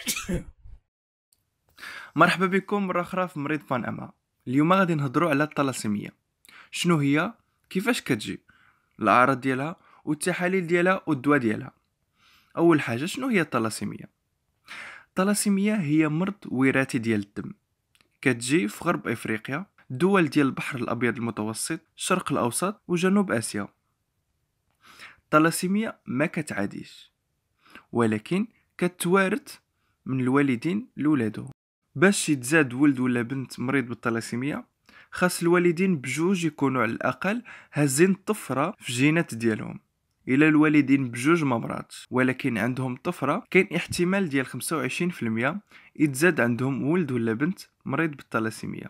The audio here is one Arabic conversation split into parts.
مرحبا بكم مرة أخرى في مريض فان أما اليوم غادي نهضرو على الطلاسيميا شنو هي كيفاش كتجي الأعراض ديالها والتحاليل ديالها والدواء ديالها أول حاجة شنو هي الطلاسيميا الطلاسيميا هي مرض وراثي ديال الدم كتجي في غرب إفريقيا دول ديال البحر الأبيض المتوسط الشرق الأوسط وجنوب آسيا الطلاسيميا ما كتعاديش ولكن كتوارث من الوالدين لولاده باش يتزاد ولد ولا بنت مريض بالتلاسيميا خاص الوالدين بجوج يكونوا على الاقل هازين طفره في الجينات ديالهم الى الوالدين بجوج ما ولكن عندهم طفره كاين احتمال ديال 25% يتزاد عندهم ولد ولا بنت مريض بالتلاسيميا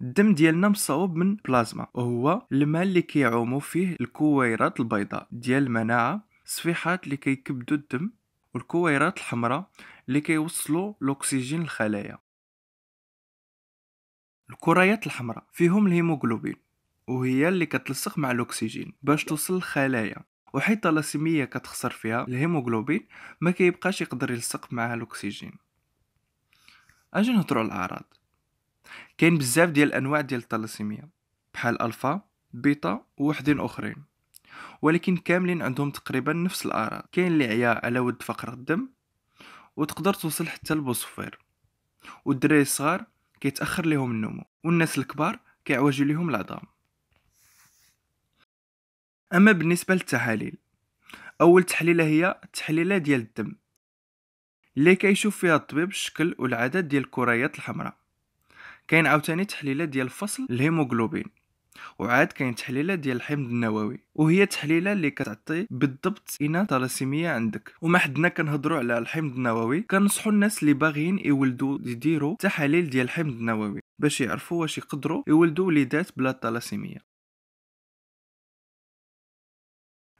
الدم ديالنا مصاوب من بلازما وهو الماء اللي كيعوموا فيه الكويرات البيضاء ديال المناعه الصفيحات اللي كيكبدوا الدم والكويرات الحمراء اللي كيوصلوا الاكسجين للخلايا الكريات الحمراء فيهم الهيموغلوبين وهي اللي كتلصق مع الاكسجين باش توصل للخلايا وحيت اللاسيمية كتخسر فيها الهيموغلوبين ما كيبقاش يقدر يلصق معها الاكسجين اجي نهضروا على الاعراض كاين بزاف ديال الانواع ديال التلاسيميا بحال الفا بيتا ووحدين اخرين ولكن كاملين عندهم تقريبا نفس الاعراض كاين اللي عيا على ود فقر الدم وتقدر توصل حتى البوسفير والدراري الصغار كيتاخر ليهم النمو والناس الكبار كيعوجوا ليهم العظام اما بالنسبه للتحاليل اول تحليله هي التحليله ديال الدم اللي كيشوف فيها الطبيب الشكل والعدد ديال الكريات الحمراء كاين عاوتاني تحليله ديال فصل الهيموغلوبين وعاد كاين تحليله ديال الحمض النووي وهي تحليله اللي كتعطي بالضبط اين تالاسيميا عندك وما حدنا كنهضروا على الحمض النووي كنصحوا الناس اللي باغيين يولدوا يديروا تحاليل ديال الحمض النووي باش يعرفوا واش يقدروا يولدوا وليدات بلا تالاسيميا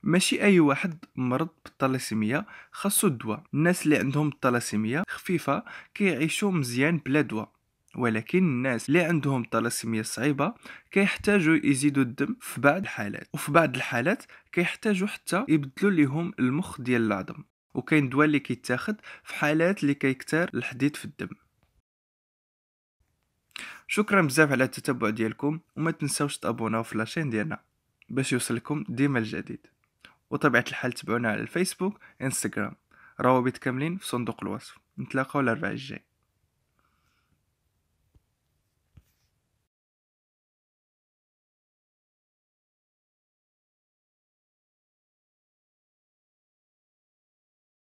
ماشي اي واحد مرض بالتالاسيميا خاصو الدواء الناس اللي عندهم التالاسيميا خفيفه كيعيشوا مزيان بلا دواء ولكن الناس اللي عندهم تلاسيميا صعيبه كيحتاجوا يزيدوا الدم في بعض الحالات وفي بعض الحالات كيحتاجوا حتى يبدلوا لهم المخ ديال العظم وكاين دواء اللي كيتاخد في حالات اللي كيكتار الحديد في الدم شكرا بزاف على التتبع ديالكم وما تنساوش تابوناو في لاشين ديالنا باش يوصلكم ديما الجديد وطبيعه الحال تبعونا على الفيسبوك انستغرام روابط كاملين في صندوق الوصف نتلاقاو الاربعاء الجاي